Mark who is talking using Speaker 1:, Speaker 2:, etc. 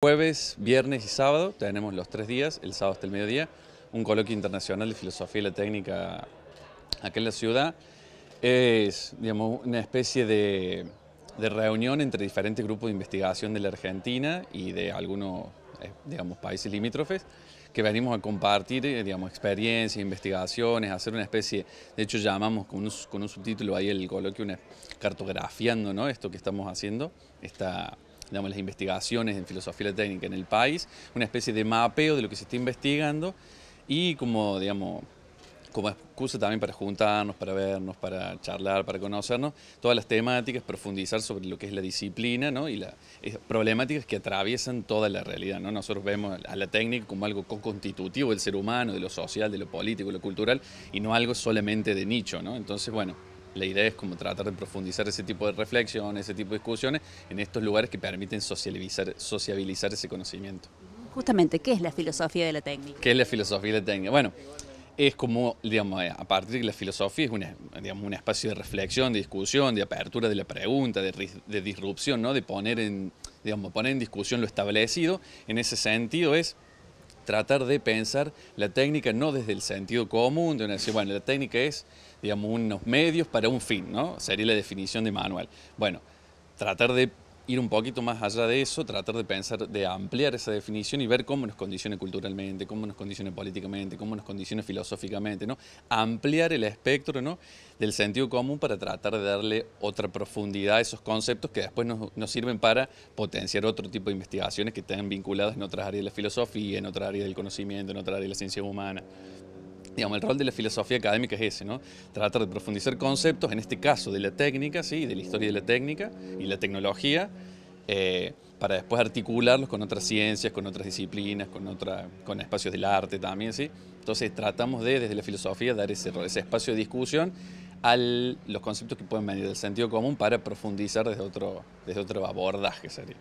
Speaker 1: Jueves, viernes y sábado tenemos los tres días, el sábado hasta el mediodía, un coloquio internacional de filosofía y la técnica aquí en la ciudad. Es digamos, una especie de, reunión entre diferentes grupos de investigación de la Argentina y de algunos eh, digamos, países limítrofes, que venimos a compartir eh, digamos, experiencias, investigaciones, hacer una especie, de hecho llamamos con un, subtítulo ahí el coloquio, cartografiando ¿no? esto que estamos haciendo, esta las investigaciones en filosofía y la técnica en el país, una especie de mapeo de lo que se está investigando y como, digamos, como excusa también para juntarnos, para vernos, para charlar, para conocernos, todas las temáticas, profundizar sobre lo que es la disciplina ¿no? y las eh, problemáticas que atraviesan toda la realidad. ¿no? Nosotros vemos a la técnica como algo constitutivo del ser humano, de lo social, de lo político, de lo cultural, y no algo solamente de nicho. ¿no? Entonces, bueno, la idea es como tratar de profundizar ese tipo de reflexión, ese tipo de discusiones en estos lugares que permiten socializar, sociabilizar ese conocimiento. Justamente, ¿qué es la filosofía de la técnica? ¿Qué es la filosofía de la técnica? Bueno, es como, digamos, eh, a partir de que la filosofía es digamos, un espacio de reflexión, de discusión, de apertura de la pregunta, de, de disrupción, ¿no? de poner en, digamos, poner en discusión lo establecido. En ese sentido es tratar de pensar la técnica no desde el sentido común, de una decir, bueno, la técnica es, digamos, unos medios para un fin, ¿no? Sería la definición de manual. Bueno, tratar de ir un poquito más allá de eso, tratar de pensar, de ampliar esa definición y ver cómo nos condiciona culturalmente, cómo nos condiciona políticamente, cómo nos condiciona filosóficamente, ¿no? Ampliar el espectro, ¿no? Del sentido común para tratar de darle otra profundidad a esos conceptos que después nos, sirven para potenciar otro tipo de investigaciones que estén vinculadas en otras áreas de la filosofía, en otra área del conocimiento, en otra área de la ciencia humana el rol de la filosofía académica es ese, ¿no? Tratar de profundizar conceptos, en este caso de la técnica, sí, de la historia de la técnica y la tecnología, eh, para después articularlos con otras ciencias, con otras disciplinas, con, con espacios del arte también, ¿sí? Entonces tratamos de, desde la filosofía, dar ese, ese espacio de discusión a los conceptos que pueden venir del sentido común para profundizar desde otro, desde otro abordaje, sería.